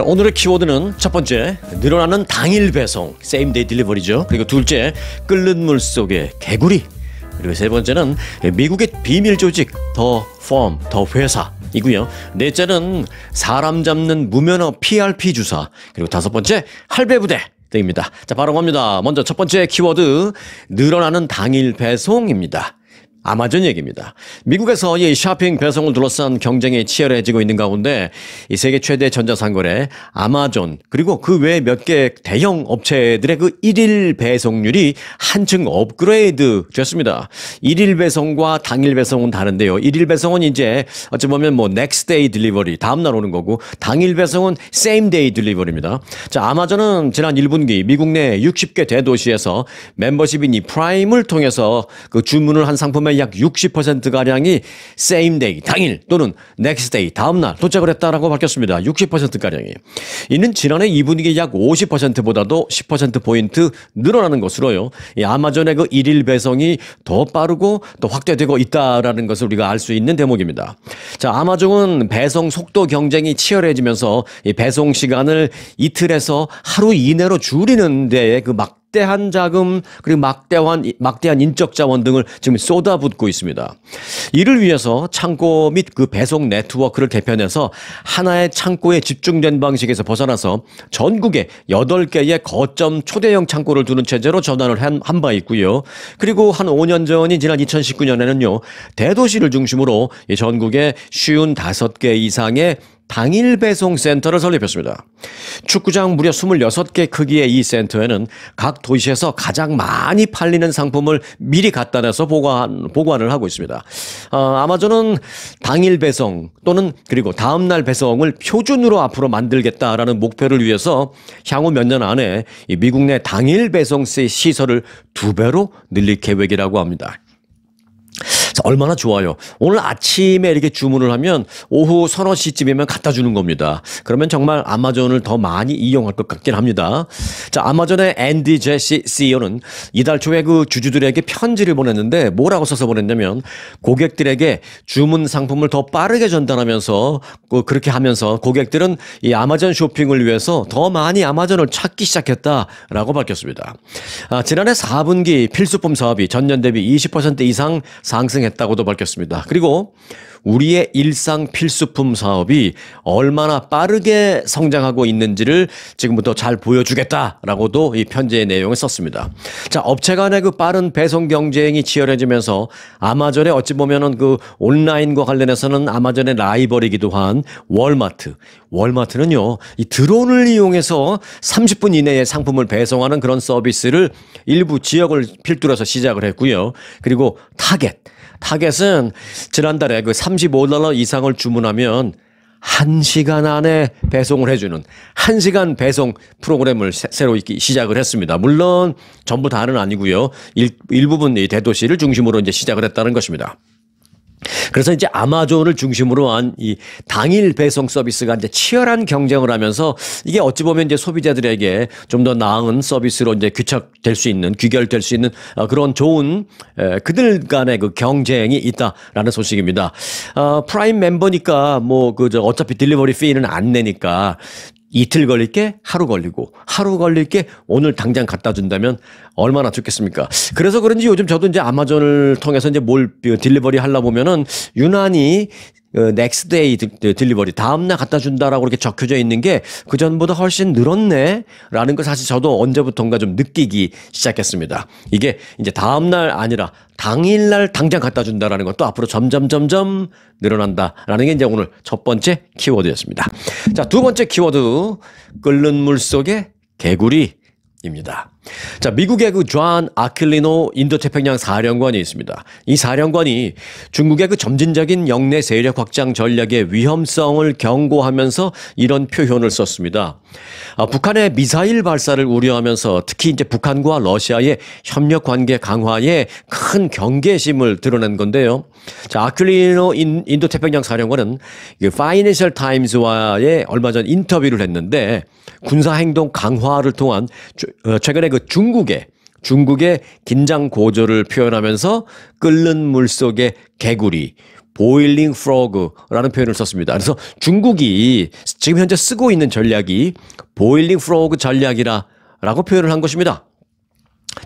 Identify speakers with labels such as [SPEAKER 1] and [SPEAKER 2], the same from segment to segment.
[SPEAKER 1] 자, 오늘의 키워드는 첫 번째, 늘어나는 당일 배송, 세임데이 딜리버리죠 그리고 둘째, 끓는 물 속의 개구리. 그리고 세 번째는 미국의 비밀 조직 더 펌, 더 회사. 이고요. 넷째는 사람 잡는 무면허 PRP 주사. 그리고 다섯 번째 할배 부대 등입니다. 자, 바로 갑니다. 먼저 첫 번째 키워드 늘어나는 당일 배송입니다. 아마존 얘기입니다. 미국에서 이 쇼핑 배송을 둘러싼 경쟁이 치열해지고 있는 가운데 이 세계 최대 전자상거래 아마존 그리고 그 외 몇 개 대형 업체들의 그 1일 배송률이 한층 업그레이드 됐습니다. 1일 배송과 당일 배송은 다른데요. 1일 배송은 이제 어찌 보면 뭐 넥스 데이 d 리버리 다음날 오는 거고 당일 배송은 세임 데이 d 리버리입니다 자, 아마존은 지난 1분기 미국 내 60개 대도시에서 멤버십인 이 프라임을 통해서 그 주문을 한 상품에 포함해 약 60%가량이 same day, 당일 또는 next day, 다음날 도착을 했다라고 밝혔습니다. 60%가량이. 이는 지난해 2 분위기 약 50%보다도 10%포인트 늘어나는 것으로요. 이 아마존의 그 1일 배송이 더 빠르고 또 확대되고 있다라는 것을 우리가 알 수 있는 대목입니다. 자, 아마존은 배송 속도 경쟁이 치열해지면서 이 배송 시간을 이틀에서 하루 이내로 줄이는 데에 그막 막대한 자금 그리고 막대한 막대한 인적 자원 등을 지금 쏟아붓고 있습니다. 이를 위해서 창고 및 그 배송 네트워크를 개편해서 하나의 창고에 집중된 방식에서 벗어나서 전국에 8개의 거점 초대형 창고를 두는 체제로 전환을 한, 바 있고요. 그리고 한 5년 전인 지난 2019년에는요. 대도시를 중심으로 전국에 쉬운 5개 이상의 당일 배송 센터를 설립했습니다. 축구장 무려 26개 크기의 이 센터에는 각 도시에서 가장 많이 팔리는 상품을 미리 갖다 내서 보관, 보관을 하고 있습니다. 어, 아마존은 당일 배송 또는 그리고 다음날 배송을 표준으로 앞으로 만들겠다라는 목표를 위해서 향후 몇 년 안에 미국 내 당일 배송 시설을 두 배로 늘릴 계획이라고 합니다. 얼마나 좋아요. 오늘 아침에 이렇게 주문을 하면 오후 서너 시쯤이면 갖다 주는 겁니다. 그러면 정말 아마존을 더 많이 이용할 것 같긴 합니다. 자, 아마존의 앤디 제시 CEO는 이달 초에 그 주주들에게 편지를 보냈는데 뭐라고 써서 보냈냐면 고객들에게 주문 상품을 더 빠르게 전달하면서 그 그렇게 하면서 고객들은 이 아마존 쇼핑을 위해서 더 많이 아마존을 찾기 시작했다라고 밝혔습니다. 아, 지난해 4분기 필수품 사업이 전년 대비 20% 이상 상승했 실현했다고도 밝혔습니다. 그리고 우리의 일상 필수품 사업이 얼마나 빠르게 성장하고 있는지를 지금부터 잘 보여주겠다라고도 이 편지의 내용을 썼습니다. 자, 업체 간의 그 빠른 배송 경쟁이 치열해지면서 아마존의 어찌 보면은 그 온라인과 관련해서는 아마존의 라이벌이기도 한 월마트. 월마트는요, 이 드론을 이용해서 30분 이내에 상품을 배송하는 그런 서비스를 일부 지역을 필두로서 해 시작을 했고요. 그리고 타겟. 타겟은 지난달에 그 35달러 이상을 주문하면 1시간 안에 배송을 해주는 1시간 배송 프로그램을 새로 시작을 했습니다. 물론 전부 다는 아니고요. 일, 부분이 대도시를 중심으로 이제 시작을 했다는 것입니다. 그래서 이제 아마존을 중심으로 한 이 당일 배송 서비스가 이제 치열한 경쟁을 하면서 이게 어찌 보면 이제 소비자들에게 좀 더 나은 서비스로 이제 귀착될 수 있는 귀결될 수 있는 어, 그런 좋은 그들 간의 그 경쟁이 있다라는 소식입니다. 어, 프라임 멤버니까 뭐 그 어차피 딜리버리 피는 안 내니까 이틀 걸릴 게 하루 걸리고 하루 걸릴 게 오늘 당장 갖다 준다면 얼마나 좋겠습니까? 그래서 그런지 요즘 저도 이제 아마존을 통해서 이제 뭘 그 딜리버리 하려 보면은 유난히 그 넥스데이 딜리버리 다음날 갖다 준다라고 이렇게 적혀져 있는 게 그전보다 훨씬 늘었네라는 걸 사실 저도 언제부턴가 좀 느끼기 시작했습니다. 이게 이제 다음날 아니라 당일날 당장 갖다 준다라는 것도 앞으로 점점 점점 늘어난다라는 게 이제 오늘 첫 번째 키워드였습니다. 자, 두 번째 키워드 끓는 물속에 개구리입니다. 자, 미국의 그존 아킬리노 인도태평양 사령관이 있습니다. 이 사령관이 중국의 그 점진적인 영내 세력 확장 전략의 위험성을 경고하면서 이런 표현을 썼습니다. 아, 북한의 미사일 발사를 우려하면서 특히 이제 북한과 러시아의 협력 관계 강화에 큰 경계심을 드러낸 건데요. 자, 아큘리노 인, 도 태평양 사령관은 파이낸셜 타임즈와의 얼마 전 인터뷰를 했는데 군사 행동 강화를 통한 어, 최근에 그 중국의 중국의 긴장 고조를 표현하면서 끓는 물 속의 개구리 보일링 프로그라는 표현을 썼습니다. 그래서 중국이 지금 현재 쓰고 있는 전략이 보일링 프로그 전략이라라고 표현을 한 것입니다.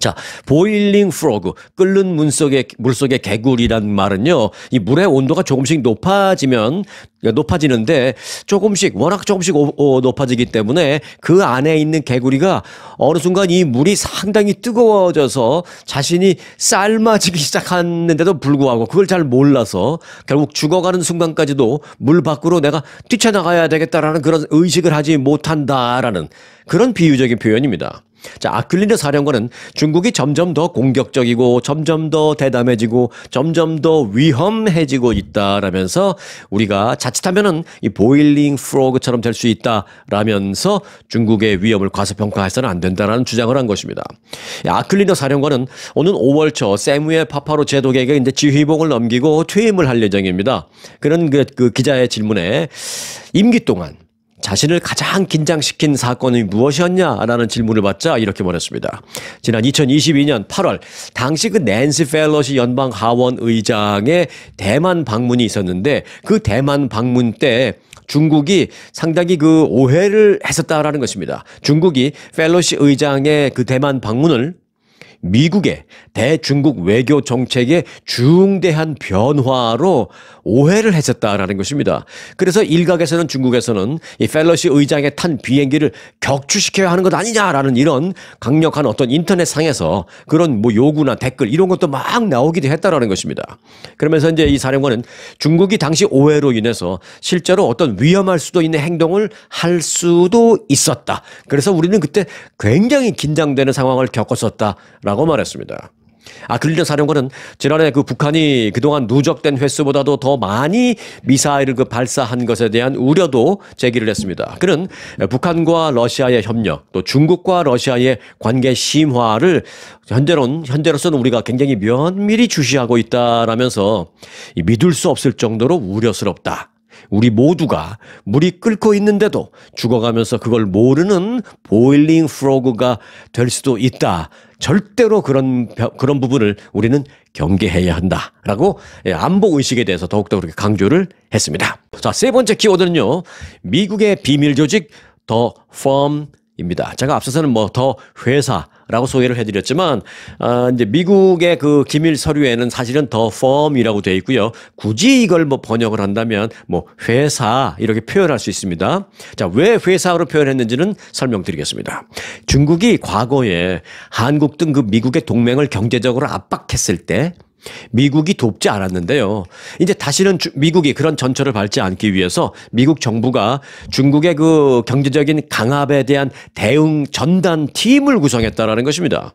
[SPEAKER 1] 자, 보일링 프로그, 끓는 물 속의, 물 속의 개구리란 말은요, 이 물의 온도가 조금씩 높아지면, 높아지는데, 조금씩, 워낙 조금씩 오, 오, 높아지기 때문에, 그 안에 있는 개구리가 어느 순간 이 물이 상당히 뜨거워져서 자신이 삶아지기 시작하는데도 불구하고, 그걸 잘 몰라서, 결국 죽어가는 순간까지도 물 밖으로 내가 뛰쳐나가야 되겠다라는 그런 의식을 하지 못한다라는 그런 비유적인 표현입니다. 자, 아큘리너 사령관은 중국이 점점 더 공격적이고 점점 더 대담해지고 점점 더 위험해지고 있다라면서 우리가 자칫하면은 이 보일링 프로그처럼 될 수 있다라면서 중국의 위험을 과소평가해서는 안 된다라는 주장을 한 것입니다. 아클리너 사령관은 오는 5월 초 세무엘 파파로 제독에게 이제 지휘봉을 넘기고 퇴임을 할 예정입니다. 그런 그, 그 기자의 질문에 임기 동안 자신을 가장 긴장시킨 사건이 무엇이었냐라는 질문을 받자 이렇게 말했습니다. 지난 2022년 8월 당시 그 낸시 펠러시 연방 하원 의장의 대만 방문이 있었는데 그 대만 방문 때 중국이 상당히 그 오해를 했었다라는 것입니다. 중국이 펠러시 의장의 그 대만 방문을 미국의 대중국 외교 정책의 중대한 변화로 오해를 했었다라는 것입니다. 그래서 일각에서는 중국에서는 이 펠러시 의장의 탄 비행기를 격추시켜야 하는 것 아니냐라는 이런 강력한 어떤 인터넷 상에서 그런 뭐 요구나 댓글 이런 것도 막 나오기도 했다라는 것입니다. 그러면서 이제 이 사령관은 중국이 당시 오해로 인해서 실제로 어떤 위험할 수도 있는 행동을 할 수도 있었다. 그래서 우리는 그때 굉장히 긴장되는 상황을 겪었었다. 라고 라고 말했습니다. 아, 글리던 사령관은 지난해 그 북한이 그동안 누적된 횟수보다도 더 많이 미사일을 그 발사한 것에 대한 우려도 제기를 했습니다. 그는 북한과 러시아의 협력, 또 중국과 러시아의 관계 심화를 현재론, 현재로서는 우리가 굉장히 면밀히 주시하고 있다라면서 믿을 수 없을 정도로 우려스럽다. 우리 모두가 물이 끓고 있는데도 죽어가면서 그걸 모르는 보일링 프로그가 될 수도 있다. 절대로 그런 그런 부분을 우리는 경계해야 한다라고 예, 안보 의식에 대해서 더욱더 그렇게 강조를 했습니다. 자, 세 번째 키워드는요. 미국의 비밀 조직 더 펌. 입니다. 제가 앞서서는 뭐 더 회사라고 소개를 해드렸지만 아, 이제 미국의 그 기밀 서류에는 사실은 더 firm이라고 되어 있고요. 굳이 이걸 뭐 번역을 한다면 뭐 회사 이렇게 표현할 수 있습니다. 자, 왜 회사로 표현했는지는 설명드리겠습니다. 중국이 과거에 한국 등 그 미국의 동맹을 경제적으로 압박했을 때 미국이 돕지 않았는데요. 이제 다시는 주, 미국이 그런 전철을 밟지 않기 위해서 미국 정부가 중국의 그 경제적인 강압에 대한 대응 전단 팀을 구성했다라는 것입니다.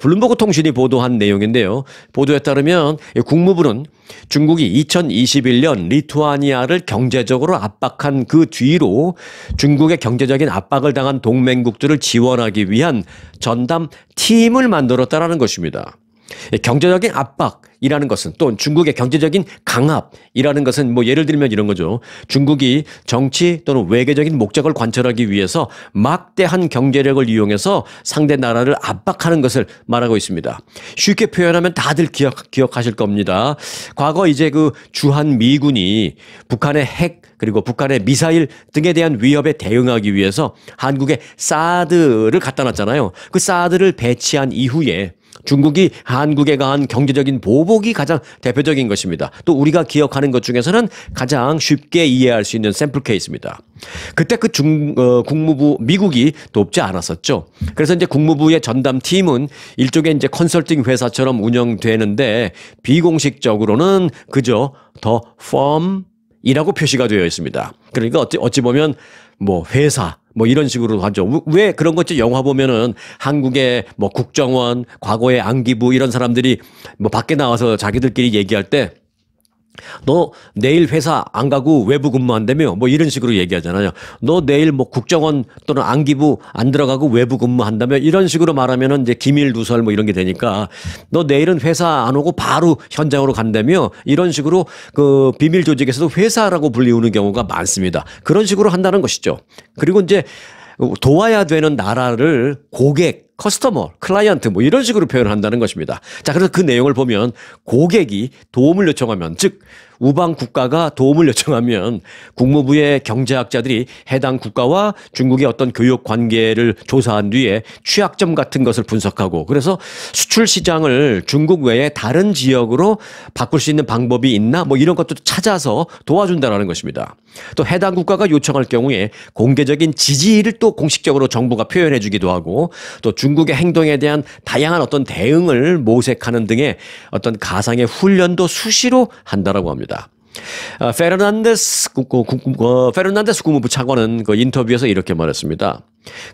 [SPEAKER 1] 블룸버그 통신이 보도한 내용인데요. 보도에 따르면 국무부는 중국이 2021년 리투아니아를 경제적으로 압박한 그 뒤로 중국의 경제적인 압박을 당한 동맹국들을 지원하기 위한 전담 팀을 만들었다라는 것입니다. 예, 경제적인 압박이라는 것은 또 중국의 경제적인 강압이라는 것은 뭐 예를 들면 이런 거죠. 중국이 정치 또는 외교적인 목적을 관철하기 위해서 막대한 경제력을 이용해서 상대 나라를 압박하는 것을 말하고 있습니다. 쉽게 표현하면 다들 기억, 기억하실 겁니다. 과거 이제 그 주한 미군이 북한의 핵 그리고 북한의 미사일 등에 대한 위협에 대응하기 위해서 한국에 사드를 갖다 놨잖아요. 그 사드를 배치한 이후에 중국이 한국에 가한 경제적인 보복이 가장 대표적인 것입니다. 또 우리가 기억하는 것 중에서는 가장 쉽게 이해할 수 있는 샘플 케이스입니다. 그때 그 중, 어, 국무부, 미국이 돕지 않았었죠. 그래서 이제 국무부의 전담팀은 일종의 이제 컨설팅 회사처럼 운영되는데 비공식적으로는 그저 더 펌, 이라고 표시가 되어 있습니다. 그러니까 어찌, 어찌 보면 뭐 회사, 뭐 이런 식으로 하죠. 왜 그런 거지? 영화 보면은 한국의 뭐 국정원, 과거의 안기부 이런 사람들이 뭐 밖에 나와서 자기들끼리 얘기할 때너 내일 회사 안 가고 외부 근무한다며 뭐 이런 식으로 얘기하잖아요. 너 내일 뭐 국정원 또는 안기부 안 들어가고 외부 근무한다며 이런 식으로 말하면은 이제 기밀 누설 뭐 이런 게 되니까 너 내일은 회사 안 오고 바로 현장으로 간다며 이런 식으로 그 비밀 조직에서도 회사라고 불리우는 경우가 많습니다. 그런 식으로 한다는 것이죠. 그리고 이제 도와야 되는 나라를 고객 커스터머, 클라이언트 뭐 이런 식으로 표현을 한다는 것입니다. 자, 그래서 그 내용을 보면 고객이 도움을 요청하면 즉 우방 국가가 도움을 요청하면 국무부의 경제학자들이 해당 국가와 중국의 어떤 교육 관계를 조사한 뒤에 취약점 같은 것을 분석하고 그래서 수출 시장을 중국 외에 다른 지역으로 바꿀 수 있는 방법이 있나 뭐 이런 것도 찾아서 도와준다라는 것입니다. 또 해당 국가가 요청할 경우에 공개적인 지지를 또 공식적으로 정부가 표현해 주기도 하고 또 중, 국 중국의 행동에 대한 다양한 어떤 대응을 모색하는 등의 어떤 가상의 훈련도 수시로 한다라고 합니다. 어, 페르난데스, 어, 페르난데스 국무부 차관은 그 인터뷰에서 이렇게 말했습니다.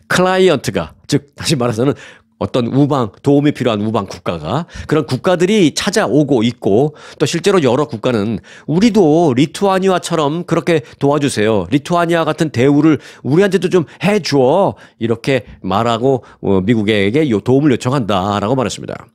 [SPEAKER 1] 클라이언트가, 즉, 다시 말해서는 어떤 우방 도움이 필요한 우방 국가가 그런 국가들이 찾아오고 있고 또 실제로 여러 국가는 우리도 리투아니아처럼 그렇게 도와주세요. 리투아니아 같은 대우를 우리한테도 좀 해줘 이렇게 말하고 어, 미국에게 도움을 요청한다라고 말했습니다.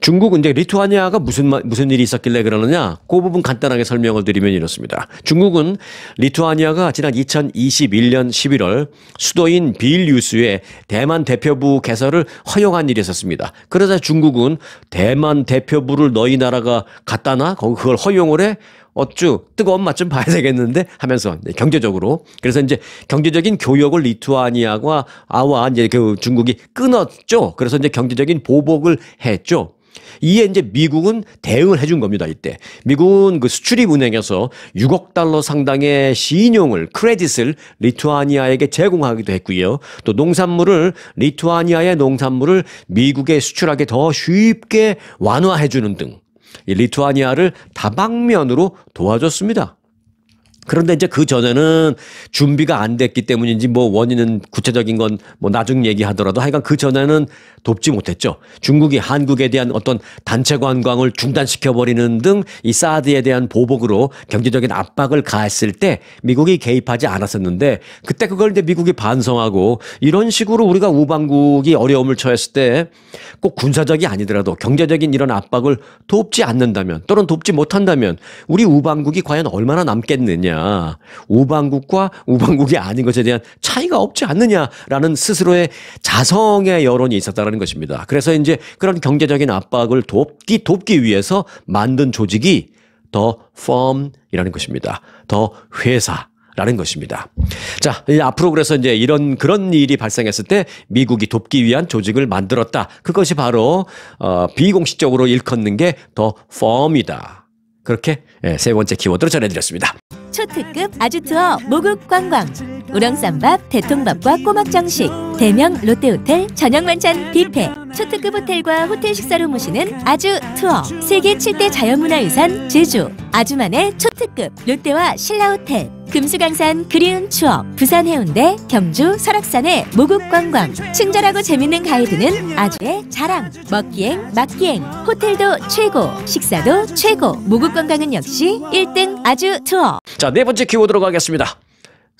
[SPEAKER 1] 중국은 이제 리투아니아가 무슨 무슨 일이 있었길래 그러느냐? 그 부분 간단하게 설명을 드리면 이렇습니다. 중국은 리투아니아가 지난 2021년 11월 수도인 빌뉴스에 대만 대표부 개설을 허용한 일이 있었습니다. 그러자 중국은 대만 대표부를 너희 나라가 갖다나 그걸 허용을 해 어쭈 뜨거운 맛 좀 봐야 되겠는데 하면서 네, 경제적으로 그래서 이제 경제적인 교역을 리투아니아와 아와 이제 그 중국이 끊었죠. 그래서 이제 경제적인 보복을 했죠. 이에 이제 미국은 대응을 해준 겁니다. 이때 미국은 그 수출입은행에서 6억 달러 상당의 신용을 크레딧을 리투아니아에게 제공하기도 했고요. 또 농산물을 리투아니아의 농산물을 미국에 수출하게 더 쉽게 완화해주는 등 리투아니아를 다방면으로 도와줬습니다. 그런데 이제 그 전에는 준비가 안 됐기 때문인지 뭐 원인은 구체적인 건 뭐 나중 얘기하더라도 하여간 그 전에는 돕지 못했죠. 중국이 한국에 대한 어떤 단체 관광을 중단시켜버리는 등 이 사드에 대한 보복으로 경제적인 압박을 가했을 때 미국이 개입하지 않았었는데 그때 그걸 이제 미국이 반성하고 이런 식으로 우리가 우방국이 어려움을 처했을 때 꼭 군사적이 아니더라도 경제적인 이런 압박을 돕지 않는다면 또는 돕지 못한다면 우리 우방국이 과연 얼마나 남겠느냐. 우방국과 우방국이 아닌 것에 대한 차이가 없지 않느냐라는 스스로의 자성의 여론이 있었다는 말하는 것입니다. 그래서 이제 그런 경제적인 압박을 돕기, 돕기 위해서 만든 조직이 더펌이라는 것입니다. 더 회사. 라는 것입니다. 자, 앞으로 그래서 이제 이런 그런 일이 발생했을 때 미국이 돕기 위한 조직을 만들었다. 그것이 바로 어, 비공식적으로 일컫는 게 더펌이다 그렇게 예, 세 번째 키워드로 전해드렸습니다. 초특급 아주 투어 모국 관광. 우렁쌈밥, 대통밥과 꼬막 장식 대명 롯데호텔 저녁 만찬 뷔페, 초특급 호텔과 호텔 식사로 모시는 아주 투어, 세계 7대 자연문화유산 제주, 아주만의 초특급 롯데와 신라호텔, 금수강산 그리운 추억, 부산 해운대, 경주 설악산의 모국 관광, 친절하고 재밌는 가이드는 아주의 자랑, 먹기행, 맛기행, 호텔도 최고, 식사도 최고, 모국 관광은 역시 1등 아주 투어. 자, 네 번째 키워드로 가겠습니다.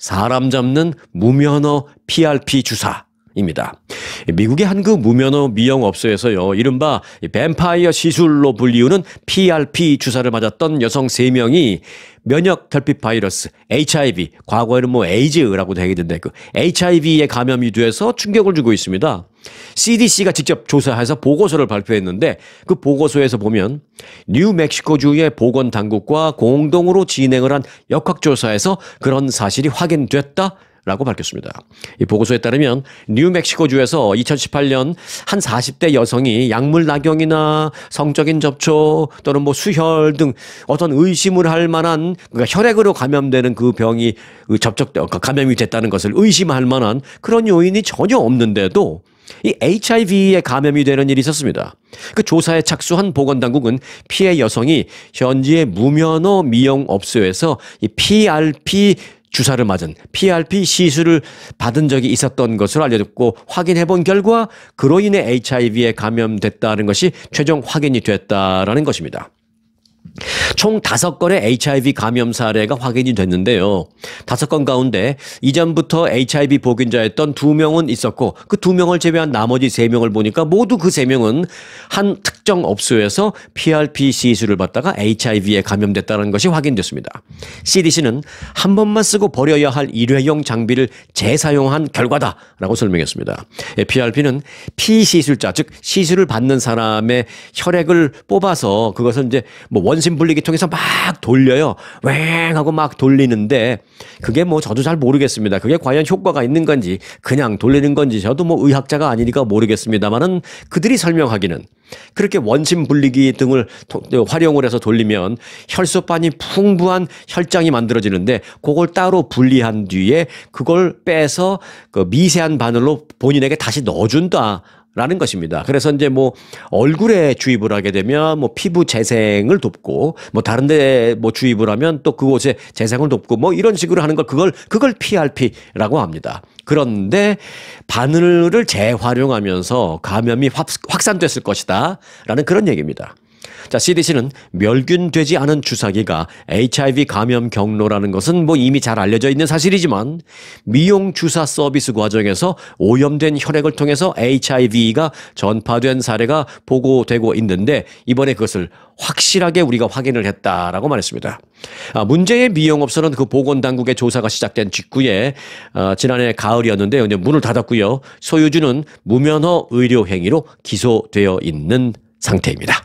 [SPEAKER 1] 사람 잡는 무면허 PRP 주사 입니다. 미국의 한 그 무면허 미용업소에서요, 이른바 뱀파이어 시술로 불리우는 PRP 주사를 맞았던 여성 3명이 면역 결핍 바이러스, HIV, 과거에는 뭐 에이즈라고도 얘기는데그 HIV에 감염이 돼서 충격을 주고 있습니다. CDC가 직접 조사해서 보고서를 발표했는데 그 보고서에서 보면 뉴멕시코주의 보건당국과 공동으로 진행을 한 역학조사에서 그런 사실이 확인됐다? 라고 밝혔습니다. 이 보고서에 따르면 뉴멕시코주에서 2018년 한 40대 여성이 약물 낙용이나 성적인 접촉 또는 뭐 수혈 등 어떤 의심을 할 만한 그러니까 혈액으로 감염되는 그 병이 접촉 어, 그러니까 감염이 됐다는 것을 의심할 만한 그런 요인이 전혀 없는데도 이 HIV에 감염이 되는 일이 있었습니다. 그 조사에 착수한 보건당국은 피해 여성이 현지의 무면허 미용 업소에서 이 PRP 주사를 맞은 PRP 시술을 받은 적이 있었던 것으로 알려졌고 확인해 본 결과 그로 인해 HIV에 감염됐다는 것이 최종 확인이 됐다라는 것입니다. 총 5건의 HIV 감염 사례가 확인이 됐는데요. 5건 가운데 이전부터 HIV 보균자였던 2명은 있었고 그 2명을 제외한 나머지 3명을 보니까 모두 그 3명은 한 특정 업소에서 PRP 시술을 받다가 HIV에 감염됐다는 것이 확인됐습니다. CDC는 한 번만 쓰고 버려야 할 일회용 장비를 재사용한 결과다라고 설명했습니다. 예, PRP는 피시술자 즉 시술을 받는 사람의 혈액을 뽑아서 그것은 이제 뭐원 전신분리기 통해서 막 돌려요. 왱 하고 막 돌리는데 그게 뭐 저도 잘 모르겠습니다. 그게 과연 효과가 있는 건지 그냥 돌리는 건지 저도 뭐 의학자가 아니니까 모르겠습니다만은 그들이 설명하기는 그렇게 원심 분리기 등을 네, 활용을 해서 돌리면 혈소판이 풍부한 혈장이 만들어지는데 그걸 따로 분리한 뒤에 그걸 빼서 그 미세한 바늘로 본인에게 다시 넣어준다. 라는 것입니다. 그래서 이제 뭐 얼굴에 주입을 하게 되면 뭐 피부 재생을 돕고 뭐 다른데 뭐 주입을 하면 또 그곳에 재생을 돕고 뭐 이런 식으로 하는 걸 그걸 그걸 PRP라고 합니다. 그런데 바늘을 재활용하면서 감염이 확, 확산됐을 것이다라는 그런 얘기입니다. 자, CDC는 멸균되지 않은 주사기가 HIV 감염 경로라는 것은 뭐 이미 잘 알려져 있는 사실이지만 미용 주사 서비스 과정에서 오염된 혈액을 통해서 HIV가 전파된 사례가 보고되고 있는데 이번에 그것을 확실하게 우리가 확인을 했다라고 말했습니다. 아, 문제의 미용업소는 그 보건당국의 조사가 시작된 직후에 아, 지난해 가을이었는데요. 문을 닫았고요. 소유주는 무면허 의료 행위로 기소되어 있는 상태입니다.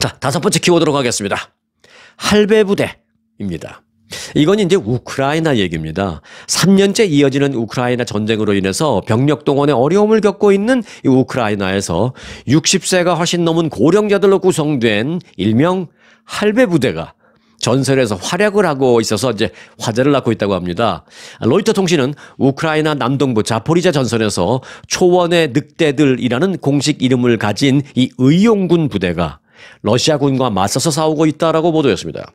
[SPEAKER 1] 자, 다섯 번째 키워드로 가겠습니다. 할배 부대입니다. 이건 이제 우크라이나 얘기입니다. 3년째 이어지는 우크라이나 전쟁으로 인해서 병력 동원에 어려움을 겪고 있는 이 우크라이나에서 60세가 훨씬 넘은 고령자들로 구성된 일명 할배 부대가 전설에서 활약을 하고 있어서 이제 화제를 낳고 있다고 합니다. 로이터 통신은 우크라이나 남동부 자포리자 전선에서 초원의 늑대들이라는 공식 이름을 가진 이 의용군 부대가 러시아군과 맞서서 싸우고 있다라고 보도했습니다.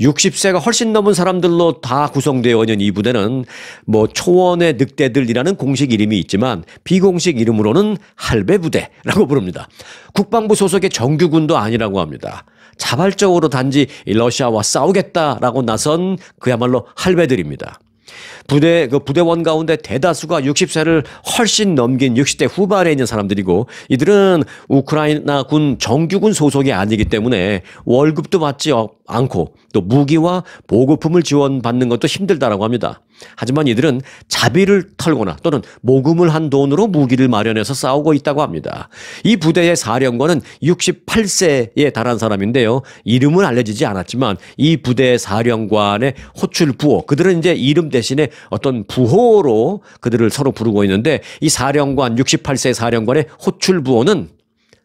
[SPEAKER 1] 60세가 훨씬 넘은 사람들로 다 구성되어 있는 이 부대는 뭐 초원의 늑대들이라는 공식 이름이 있지만 비공식 이름으로는 할배 부대라고 부릅니다. 국방부 소속의 정규군도 아니라고 합니다. 자발적으로 단지 러시아와 싸우겠다라고 나선 그야말로 할배들입니다. 부대 그 부대원 가운데 대다수가 60세를 훨씬 넘긴 60대 후반에 있는 사람들이고 이들은 우크라이나 군 정규군 소속이 아니기 때문에 월급도 받지 않고 또 무기와 보급품을 지원받는 것도 힘들다라고 합니다. 하지만 이들은 자비를 털거나 또는 모금을 한 돈으로 무기를 마련해서 싸우고 있다고 합니다. 이 부대의 사령관은 68세에 달한 사람인데요. 이름은 알려지지 않았지만 이 부대의 사령관의 호출 부호 그들은 이제 이름 대신에 어떤 부호로 그들을 서로 부르고 있는데 이 사령관 68세 사령관의 호출 부호는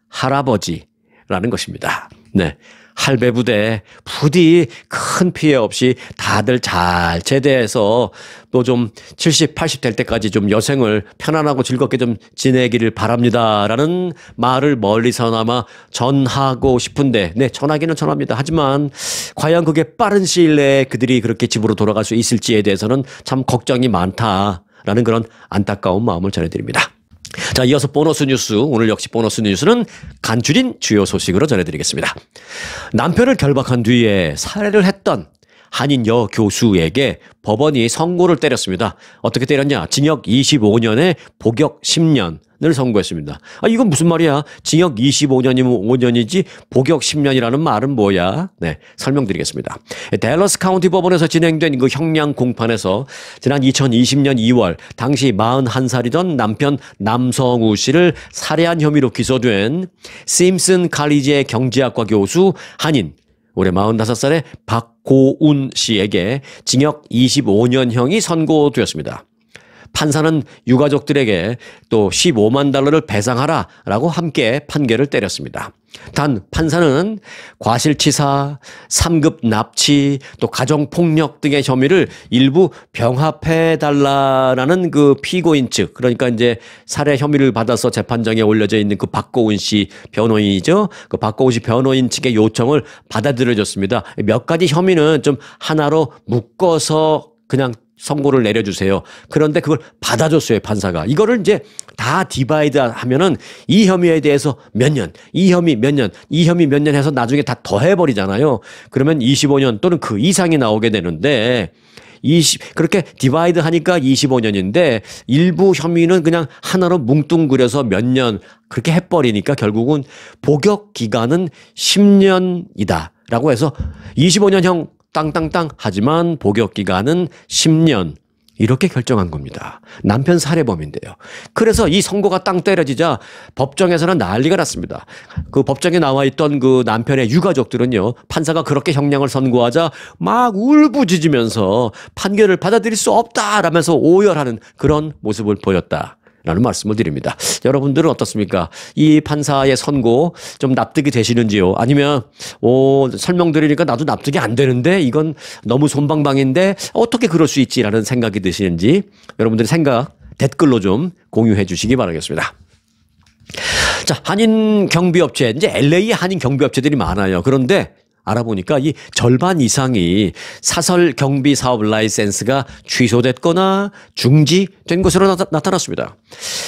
[SPEAKER 1] 할아버지라는 것입니다. 네. 할배 부대 부디 큰 피해 없이 다들 잘 제대해서 또 좀 70, 80 될 때까지 좀 여생을 편안하고 즐겁게 좀 지내기를 바랍니다라는 말을 멀리서나마 전하고 싶은데 네 전하기는 전합니다. 하지만 과연 그게 빠른 시일 내에 그들이 그렇게 집으로 돌아갈 수 있을지에 대해서는 참 걱정이 많다라는 그런 안타까운 마음을 전해드립니다. 자, 이어서 보너스 뉴스. 오늘 역시 보너스 뉴스는 간추린 주요 소식으로 전해드리겠습니다. 남편을 결박한 뒤에 살해를 했던 한인 여 교수에게 법원이 선고를 때렸습니다. 어떻게 때렸냐? 징역 25년에 복역 10년. 을 선고했습니다. 아, 이건 무슨 말이야? 징역 25년이면 5년이지 뭐 복역 10년이라는 말은 뭐야? 네, 설명드리겠습니다. 댈러스 카운티 법원에서 진행된 그 형량 공판에서 지난 2020년 2월 당시 41살이던 남편 남성우 씨를 살해한 혐의로 기소된 심슨 칼리지의 경제학과 교수 한인 올해 45살의 박 고운 씨에게 징역 25년형이 선고되었습니다. 판사는 유가족들에게 또 15만 달러를 배상하라라고 함께 판결을 때렸습니다. 단 판사는 과실치사, 3급 납치, 또 가정폭력 등의 혐의를 일부 병합해 달라라는 그 피고인 측 그러니까 이제 살해 혐의를 받아서 재판장에 올려져 있는 그 박고은 씨 변호인이죠. 그 박고은 씨 변호인 측의 요청을 받아들여줬습니다. 몇 가지 혐의는 좀 하나로 묶어서 그냥 선고를 내려주세요. 그런데 그걸 받아줬어요, 판사가. 이거를 이제 다 디바이드 하면은 이 혐의에 대해서 몇 년, 이 혐의 몇 년, 이 혐의 몇 년 해서 나중에 다 더해버리잖아요. 그러면 25년 또는 그 이상이 나오게 되는데 20, 그렇게 디바이드 하니까 25년인데 일부 혐의는 그냥 하나로 뭉뚱그려서 몇 년 그렇게 해버리니까 결국은 복역 기간은 10년이다. 라고 해서 25년형 땅땅땅 하지만 복역 기간은 10년. 이렇게 결정한 겁니다. 남편 살해범인데요. 그래서 이 선고가 땅 때려지자 법정에서는 난리가 났습니다. 그 법정에 나와 있던 그 남편의 유가족들은요. 판사가 그렇게 형량을 선고하자 막 울부짖으면서 판결을 받아들일 수 없다라면서 오열하는 그런 모습을 보였다. 라는 말씀을 드립니다. 여러분들은 어떻습니까? 이 판사의 선고 좀 납득이 되시는지요? 아니면 오 설명드리니까 나도 납득이 안 되는데 이건 너무 손방방인데 어떻게 그럴 수 있지라는 생각이 드시는지 여러분들의 생각 댓글로 좀 공유해 주시기 바라겠습니다. 자, 한인 경비업체, 이제 LA 한인 경비업체들이 많아요. 그런데 알아보니까 이 절반 이상이 사설 경비 사업 라이센스가 취소됐거나 중지된 것으로 나타, 나타났습니다.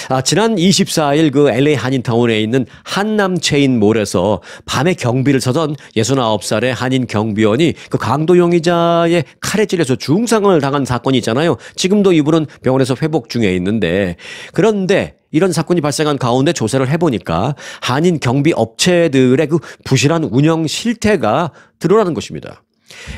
[SPEAKER 1] 아, 지난 24일 그 LA 한인타운에 있는 한남 체인 몰에서 밤에 경비를 서던 69살의 한인 경비원이 그 강도 용의자의 칼에 찔려서 중상을 당한 사건이 있잖아요. 지금도 이분은 병원에서 회복 중에 있는데 그런데 이런 사건이 발생한 가운데 조사를 해보니까 한인 경비 업체들의 그 부실한 운영 실태가 드러나는 것입니다.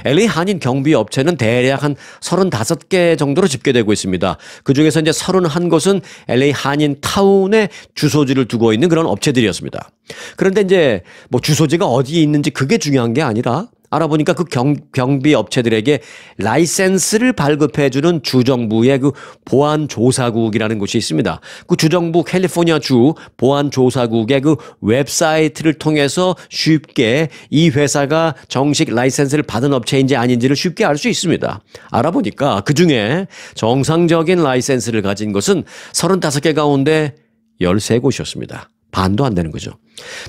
[SPEAKER 1] LA 한인 경비 업체는 대략 한 35개 정도로 집계되고 있습니다. 그 중에서 이제 31곳은 LA 한인 타운에 주소지를 두고 있는 그런 업체들이었습니다. 그런데 이제 뭐 주소지가 어디에 있는지 그게 중요한 게 아니라 알아보니까 그 경, 경비 업체들에게 라이센스를 발급해주는 주정부의 그 보안조사국이라는 곳이 있습니다. 그 주정부 캘리포니아 주 보안조사국의 그 웹사이트를 통해서 쉽게 이 회사가 정식 라이센스를 받은 업체인지 아닌지를 쉽게 알 수 있습니다. 알아보니까 그 중에 정상적인 라이센스를 가진 것은 35개 가운데 13곳이었습니다. 반도 안 되는 거죠.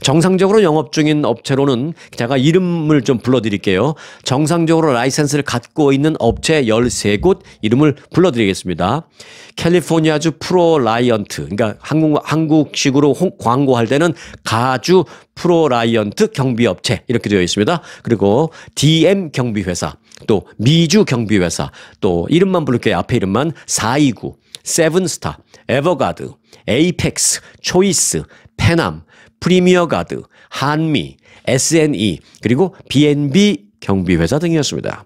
[SPEAKER 1] 정상적으로 영업 중인 업체로는 제가 이름을 좀 불러드릴게요. 정상적으로 라이센스를 갖고 있는 업체 13곳 이름을 불러드리겠습니다. 캘리포니아주 프로라이언트, 그러니까 한국, 한국식으로 홍, 광고할 때는 가주 프로라이언트 경비업체 이렇게 되어 있습니다. 그리고 DM 경비회사, 또 미주 경비회사, 또 이름만 부를게요. 앞에 이름만 429. 세븐스타, 에버가드, 에이펙스, 초이스, 페남, 프리미어가드, 한미, SNE, 그리고 BNB 경비회사 등이었습니다.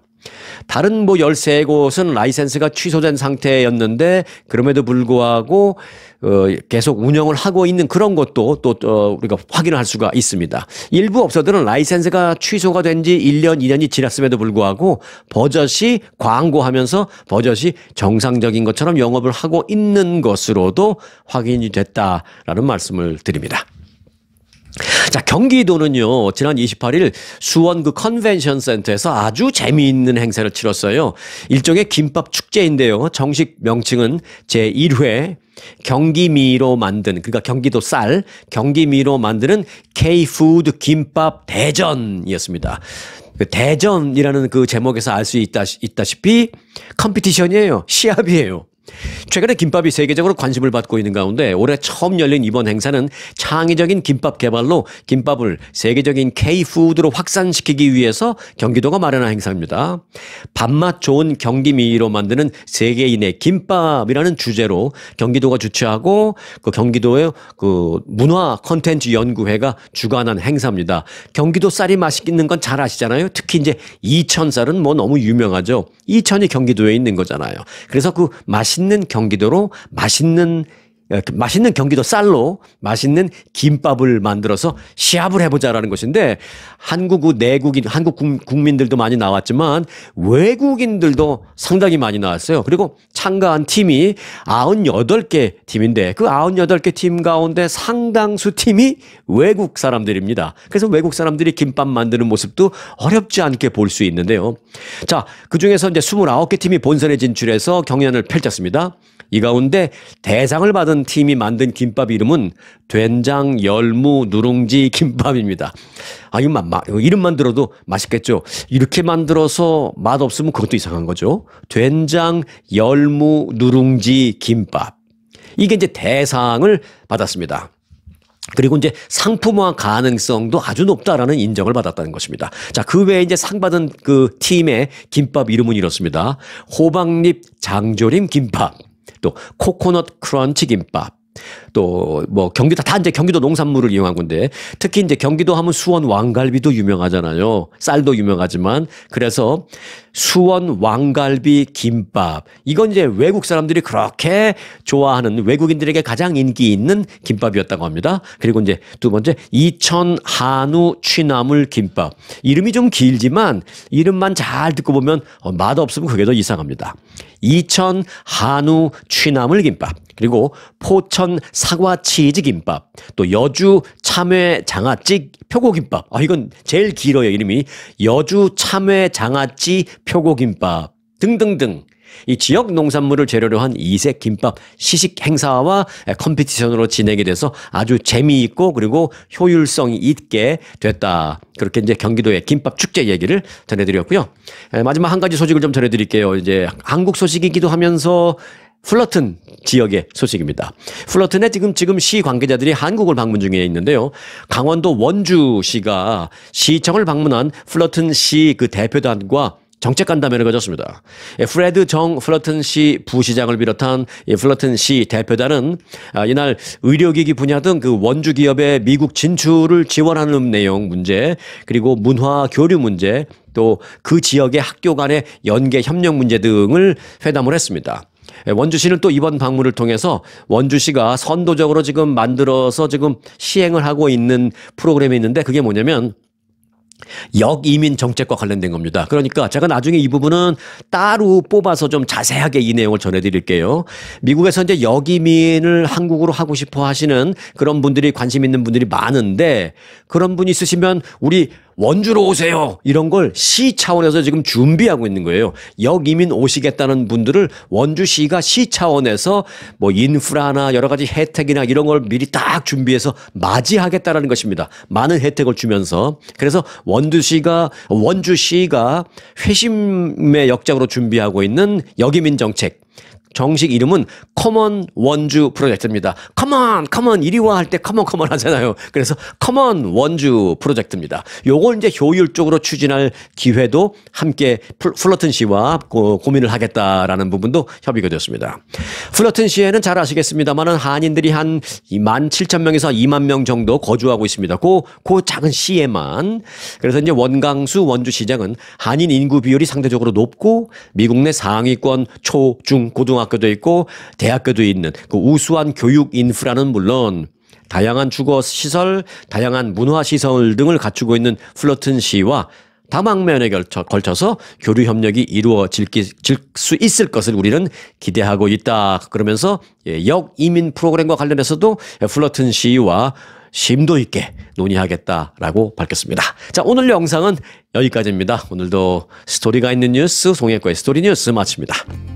[SPEAKER 1] 다른 뭐 열세 곳은 라이센스가 취소된 상태였는데 그럼에도 불구하고 어 계속 운영을 하고 있는 그런 것도 또어 우리가 확인을 할 수가 있습니다. 일부 업소들은 라이센스가 취소가 된 지 1년, 2년이 지났음에도 불구하고 버젓이 광고하면서 버젓이 정상적인 것처럼 영업을 하고 있는 것으로도 확인이 됐다라는 말씀을 드립니다. 자, 경기도는요, 지난 28일 수원 그 컨벤션 센터에서 아주 재미있는 행사를 치렀어요. 일종의 김밥 축제인데요. 정식 명칭은 제1회 경기미로 만든, 그러니까 경기도 쌀, 경기미로 만드는 K-푸드 김밥 대전이었습니다. 그 대전이라는 그 제목에서 알 수 있다, 있다시피 컴피티션이에요. 시합이에요. 최근에 김밥이 세계적으로 관심을 받고 있는 가운데 올해 처음 열린 이번 행사는 창의적인 김밥 개발로 김밥을 세계적인 K푸드로 확산시키기 위해서 경기도가 마련한 행사입니다. 밥맛 좋은 경기 미로 만드는 세계인의 김밥이라는 주제로 경기도가 주최하고 그 경기도의 그 문화 컨텐츠 연구회가 주관한 행사입니다. 경기도 쌀이 맛있는 건 잘 아시잖아요. 특히 이제 이천 쌀은 뭐 너무 유명하죠. 이천이 경기도에 있는 거잖아요. 그래서 그 맛이 맛있는 경기도로 맛있는 예, 그 맛있는 경기도 쌀로 맛있는 김밥을 만들어서 시합을 해보자라는 것인데 한국 내국인 한국 국민들도 많이 나왔지만 외국인들도 상당히 많이 나왔어요. 그리고 참가한 팀이 98개 팀인데 그 98개 팀 가운데 상당수 팀이 외국 사람들입니다. 그래서 외국 사람들이 김밥 만드는 모습도 어렵지 않게 볼 수 있는데요. 자, 그 중에서 이제 29개 팀이 본선에 진출해서 경연을 펼쳤습니다. 이 가운데 대상을 받은 팀이 만든 김밥 이름은 된장 열무 누룽지 김밥입니다. 아, 이거 이름만 들어도 맛있겠죠. 이렇게 만들어서 맛 없으면 그것도 이상한 거죠. 된장 열무 누룽지 김밥. 이게 이제 대상을 받았습니다. 그리고 이제 상품화 가능성도 아주 높다라는 인정을 받았다는 것입니다. 자, 그 외에 이제 상 받은 그 팀의 김밥 이름은 이렇습니다. 호박잎 장조림 김밥. 또 코코넛 크런치 김밥, 또뭐 경기도 다 이제 경기도 농산물을 이용한 건데 특히 이제 경기도 하면 수원 왕갈비도 유명하잖아요. 쌀도 유명하지만 그래서 수원 왕갈비 김밥 이건 이제 외국 사람들이 그렇게 좋아하는 외국인들에게 가장 인기 있는 김밥이었다고 합니다. 그리고 이제 두 번째 이천 한우 취나물 김밥 이름이 좀 길지만 이름만 잘 듣고 보면 어, 맛 없으면 그게 더 이상합니다. 이천 한우 취나물 김밥 그리고 포천 사과 치즈 김밥, 또 여주 참외 장아찌 표고김밥. 아, 이건 제일 길어요, 이름이. 여주 참외 장아찌 표고김밥 등등등. 이 지역 농산물을 재료로 한 이색 김밥 시식 행사와 컴피티션으로 진행이 돼서 아주 재미있고 그리고 효율성이 있게 됐다. 그렇게 이제 경기도의 김밥 축제 얘기를 전해드렸고요. 마지막 한 가지 소식을 좀 전해드릴게요. 이제 한국 소식이기도 하면서 플러튼 지역의 소식입니다. 플러튼에 지금 지금 시 관계자들이 한국을 방문 중에 있는데요. 강원도 원주시가 시청을 방문한 플러튼 시 그 대표단과 정책 간담회를 가졌습니다. 예, 프레드 정 플러튼 시 부시장을 비롯한 예, 플러튼 시 대표단은 아, 이날 의료기기 분야 등 그 원주 기업의 미국 진출을 지원하는 내용 문제 그리고 문화 교류 문제 또 그 지역의 학교 간의 연계 협력 문제 등을 회담을 했습니다. 예, 원주시는 또 이번 방문을 통해서 원주시가 선도적으로 지금 만들어서 지금 시행을 하고 있는 프로그램이 있는데 그게 뭐냐면 역이민 정책과 관련된 겁니다. 그러니까 제가 나중에 이 부분은 따로 뽑아서 좀 자세하게 이 내용을 전해드릴게요. 미국에서 이제 역이민을 한국으로 하고 싶어 하시는 그런 분들이 관심 있는 분들이 많은데 그런 분이 있으시면 우리 원주로 오세요. 이런 걸 시 차원에서 지금 준비하고 있는 거예요. 역이민 오시겠다는 분들을 원주시가 시 차원에서 뭐 인프라나 여러 가지 혜택이나 이런 걸 미리 딱 준비해서 맞이하겠다라는 것입니다. 많은 혜택을 주면서. 그래서 원주시가 원주시가 회심의 역장으로 준비하고 있는 역이민 정책 정식 이름은 커먼 원주 프로젝트입니다. 커먼 커먼 이리 와할 때 커먼 커먼 하잖아요. 그래서 커먼 원주 프로젝트입니다. 요걸 이제 효율적으로 추진할 기회도 함께 플러튼 씨와 고, 민을 하겠다라는 부분도 협의가 되었습니다. 플러튼 씨에는 잘 아시겠습니다만은 한인들이 한 2만 7천 명에서 2만 명 정도 거주하고 있습니다. 그, 그 작은 시에만 그래서 이제 원강수 원주 시장은 한인 인구 비율이 상대적으로 높고 미국 내 상위권 초중고등학 고학교도 있고 대학교도 있는 그 우수한 교육 인프라는 물론 다양한 주거 시설, 다양한 문화 시설 등을 갖추고 있는 플러튼 시와 다방면에 걸쳐서 교류 협력이 이루어질 수 있을 것을 우리는 기대하고 있다. 그러면서 예, 역 이민 프로그램과 관련해서도 플러튼 시와 심도 있게 논의하겠다라고 밝혔습니다. 자, 오늘 영상은 여기까지입니다. 오늘도 스토리가 있는 뉴스, 송혜과의 스토리 뉴스 마칩니다.